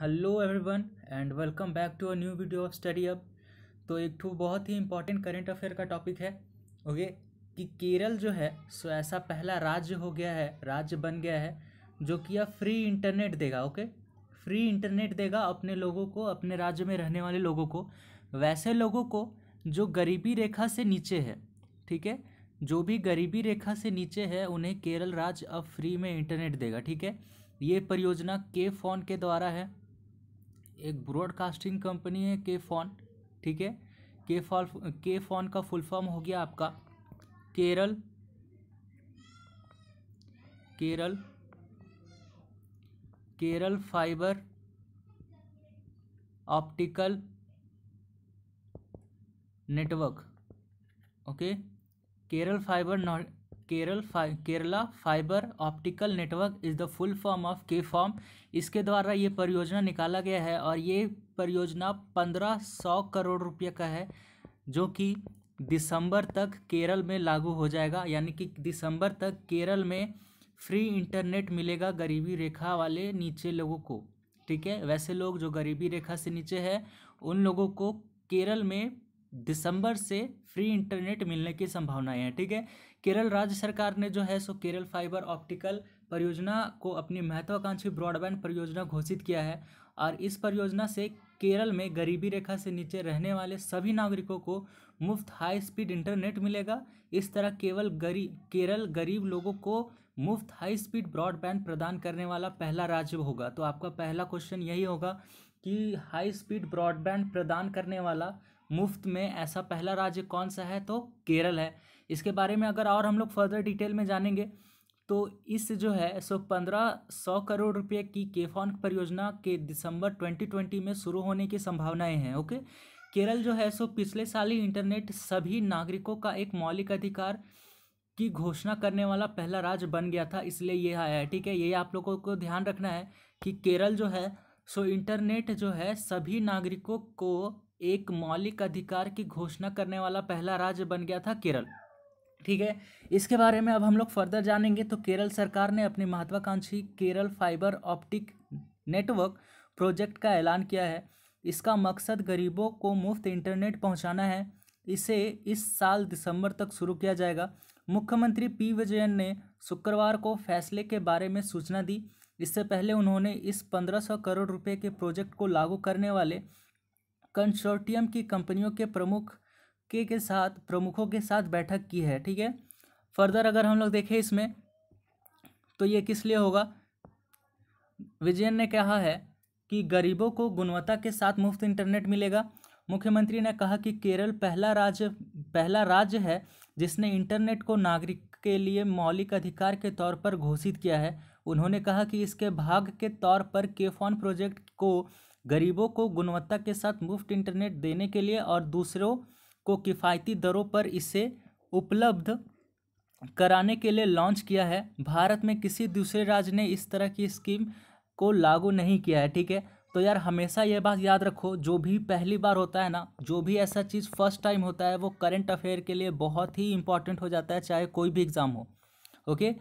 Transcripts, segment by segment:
hello everyone and welcome back to a new video of study अब तो एक ठू बहुत ही इंपॉर्टेंट करेंट अफेयर का टॉपिक है ओके कि केरल जो है सो ऐसा पहला राज्य हो गया है राज्य बन गया है जो कि अब फ्री इंटरनेट देगा ओके फ्री इंटरनेट देगा अपने लोगों को अपने राज्य में रहने वाले लोगों को वैसे लोगों को जो गरीबी रेखा से नीचे है ठीक है जो भी गरीबी रेखा से नीचे है उन्हें केरल राज्य अब फ्री में इंटरनेट देगा ठीक है ये परियोजना के फोन के द्वारा है एक ब्रॉडकास्टिंग कंपनी है के फोन ठीक है के फॉल के फोन का फुल फॉर्म हो गया आपका Kerala Kerala Kerala fibre optical network okay Kerala fibre Kerala fi Kerala fibre optical network is the full form of K form इसके द्वारा ये परियोजना निकाला गया है और ये परियोजना पंद्रह सौ करोड़ रुपये का है जो कि दिसंबर तक केरल में लागू हो जाएगा यानी कि दिसंबर तक केरल में फ्री इंटरनेट मिलेगा गरीबी रेखा वाले नीचे लोगों को ठीक है वैसे लोग जो गरीबी रेखा से नीचे है उन लोगों को केरल में दिसंबर से फ्री इंटरनेट मिलने की संभावनाएं हैं ठीक है केरल राज्य सरकार ने जो है सो केरल फाइबर ऑप्टिकल परियोजना को अपनी महत्वाकांक्षी ब्रॉडबैंड परियोजना घोषित किया है और इस परियोजना से केरल में गरीबी रेखा से नीचे रहने वाले सभी नागरिकों को मुफ्त हाई स्पीड इंटरनेट मिलेगा इस तरह केवल गरीब केरल गरीब लोगों को मुफ्त हाई स्पीड ब्रॉडबैंड प्रदान करने वाला पहला राज्य होगा तो आपका पहला क्वेश्चन यही होगा कि हाई स्पीड ब्रॉडबैंड प्रदान करने वाला मुफ्त में ऐसा पहला राज्य कौन सा है तो केरल है इसके बारे में अगर और हम लोग फर्दर डिटेल में जानेंगे तो इस जो है सो पंद्रह सौ करोड़ रुपए की केफॉन परियोजना के दिसंबर 2020 में शुरू होने की संभावनाएं हैं ओके केरल जो है सो पिछले साल ही इंटरनेट सभी नागरिकों का एक मौलिक अधिकार की घोषणा करने वाला पहला राज्य बन गया था इसलिए ये आया है ठीक है ये आप लोगों को ध्यान रखना है कि केरल जो है सो इंटरनेट जो है सभी नागरिकों को एक मौलिक अधिकार की घोषणा करने वाला पहला राज्य बन गया था केरल ठीक है इसके बारे में अब हम लोग फर्दर जानेंगे तो केरल सरकार ने अपनी महत्वाकांक्षी Kerala fibre optic network project का ऐलान किया है इसका मकसद गरीबों को मुफ्त इंटरनेट पहुंचाना है इसे इस साल दिसंबर तक शुरू किया जाएगा मुख्यमंत्री पी विजयन ने शुक्रवार को फैसले के बारे में सूचना दी इससे पहले उन्होंने इस पंद्रह करोड़ रुपये के प्रोजेक्ट को लागू करने वाले कंसोर्टियम की कंपनियों के प्रमुख के के साथ प्रमुखों के साथ बैठक की है ठीक है फर्दर अगर हम लोग देखें इसमें तो ये किस लिए होगा विजयन ने कहा है कि गरीबों को गुणवत्ता के साथ मुफ्त इंटरनेट मिलेगा मुख्यमंत्री ने कहा कि केरल पहला राज्य पहला राज्य है जिसने इंटरनेट को नागरिक के लिए मौलिक अधिकार के तौर पर घोषित किया है उन्होंने कहा कि इसके भाग के तौर पर केफॉन प्रोजेक्ट को गरीबों को गुणवत्ता के साथ मुफ्त इंटरनेट देने के लिए और दूसरों को किफ़ायती दरों पर इसे उपलब्ध कराने के लिए लॉन्च किया है भारत में किसी दूसरे राज्य ने इस तरह की स्कीम को लागू नहीं किया है ठीक है तो यार हमेशा ये बात याद रखो जो भी पहली बार होता है ना जो भी ऐसा चीज़ फर्स्ट टाइम होता है वो करंट अफेयर के लिए बहुत ही इंपॉर्टेंट हो जाता है चाहे कोई भी एग्ज़ाम हो ओके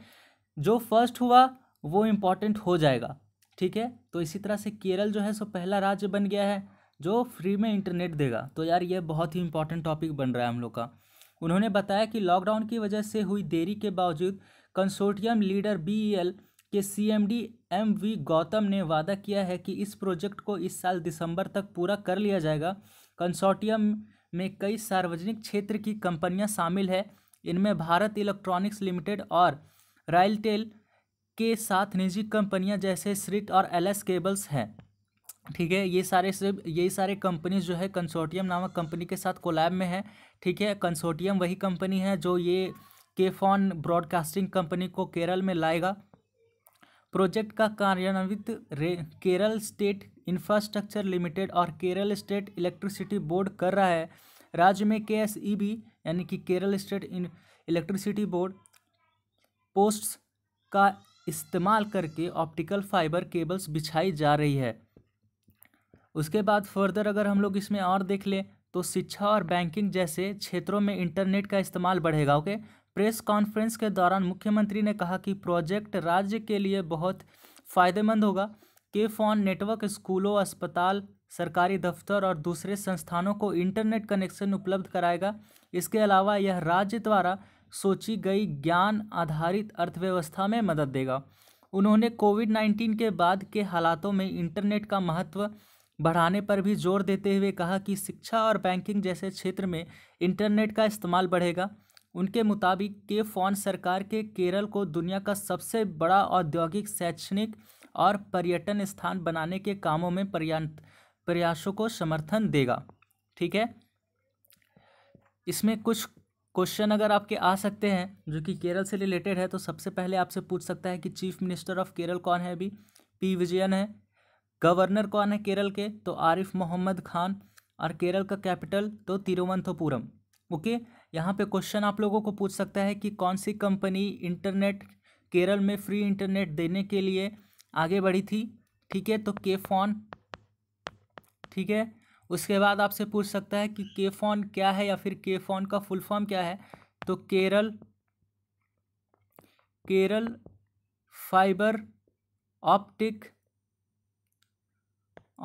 जो फर्स्ट हुआ वो इम्पॉर्टेंट हो जाएगा ठीक है तो इसी तरह से केरल जो है सो पहला राज्य बन गया है जो फ्री में इंटरनेट देगा तो यार ये बहुत ही इंपॉर्टेंट टॉपिक बन रहा है हम लोग का उन्होंने बताया कि लॉकडाउन की वजह से हुई देरी के बावजूद कंसोर्टियम लीडर बीईएल के सीएमडी एमवी गौतम ने वादा किया है कि इस प्रोजेक्ट को इस साल दिसंबर तक पूरा कर लिया जाएगा कंसोर्टियम में कई सार्वजनिक क्षेत्र की कंपनियां शामिल है इनमें भारत इलेक्ट्रॉनिक्स लिमिटेड और रायलटेल के साथ निजी कंपनियां जैसे स्रिट और एल एस केबल्स हैं ठीक है ये सारे सिर्फ यही सारे कंपनीज जो है कंसोर्टियम नामक कंपनी के साथ कोलैब में है ठीक है कंसोर्टियम वही कंपनी है जो ये केफॉन ब्रॉडकास्टिंग कंपनी को केरल में लाएगा प्रोजेक्ट का कार्यान्वित केरल स्टेट इंफ्रास्ट्रक्चर लिमिटेड और केरल स्टेट इलेक्ट्रिसिटी बोर्ड कर रहा है राज्य में के एस ई बी यानी कि Kerala state electricity board posts का इस्तेमाल करके ऑप्टिकल फाइबर केबल्स बिछाई जा रही है उसके बाद फर्दर अगर हम लोग इसमें और देख लें तो शिक्षा और बैंकिंग जैसे क्षेत्रों में इंटरनेट का इस्तेमाल बढ़ेगा ओके प्रेस कॉन्फ्रेंस के दौरान मुख्यमंत्री ने कहा कि प्रोजेक्ट राज्य के लिए बहुत फायदेमंद होगा के फोन नेटवर्क स्कूलों अस्पताल सरकारी दफ्तर और दूसरे संस्थानों को इंटरनेट कनेक्शन उपलब्ध कराएगा इसके अलावा यह राज्य द्वारा सोची गई ज्ञान आधारित अर्थव्यवस्था में मदद देगा उन्होंने कोविड नाइन्टीन के बाद के हालातों में इंटरनेट का महत्व बढ़ाने पर भी जोर देते हुए कहा कि शिक्षा और बैंकिंग जैसे क्षेत्र में इंटरनेट का इस्तेमाल बढ़ेगा उनके मुताबिक के फोन सरकार के केरल को दुनिया का सबसे बड़ा औद्योगिक शैक्षणिक और पर्यटन स्थान बनाने के कामों में प्रयासों को समर्थन देगा ठीक है इसमें कुछ क्वेश्चन अगर आपके आ सकते हैं जो कि केरल से रिलेटेड है तो सबसे पहले आपसे पूछ सकता है कि चीफ मिनिस्टर ऑफ केरल कौन है अभी पी विजयन है गवर्नर कौन है केरल के तो आरिफ मोहम्मद खान और केरल का कैपिटल तो तिरुवंतपुरम ओके यहाँ पे क्वेश्चन आप लोगों को पूछ सकता है कि कौन सी कंपनी इंटरनेट केरल में फ्री इंटरनेट देने के लिए आगे बढ़ी थी ठीक है तो के फोन ठीक है उसके बाद आपसे पूछ सकता है कि के फोन क्या है या फिर के फोन का फुल फॉर्म क्या है तो Kerala Kerala fibre optic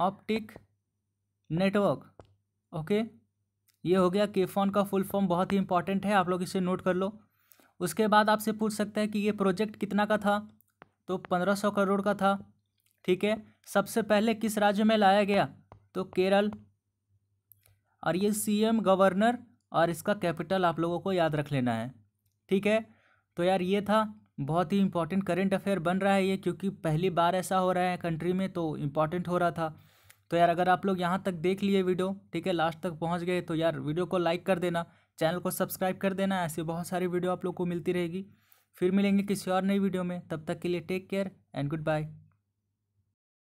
optic network okay ये हो गया के फोन का फुल फॉर्म बहुत ही इंपॉर्टेंट है आप लोग इसे नोट कर लो उसके बाद आपसे पूछ सकता है कि ये प्रोजेक्ट कितना का था तो पंद्रह सौ करोड़ का था ठीक है सबसे पहले किस राज्य में लाया गया तो केरल और ये सीएम गवर्नर और इसका कैपिटल आप लोगों को याद रख लेना है ठीक है तो यार ये था बहुत ही इंपॉर्टेंट करेंट अफेयर बन रहा है ये क्योंकि पहली बार ऐसा हो रहा है कंट्री में तो इम्पॉर्टेंट हो रहा था तो यार अगर आप लोग यहाँ तक देख लिए वीडियो ठीक है लास्ट तक पहुँच गए तो यार वीडियो को लाइक कर देना चैनल को सब्सक्राइब कर देना ऐसी बहुत सारी वीडियो आप लोग को मिलती रहेगी फिर मिलेंगे किसी और नई वीडियो में तब तक के लिए take care and good bye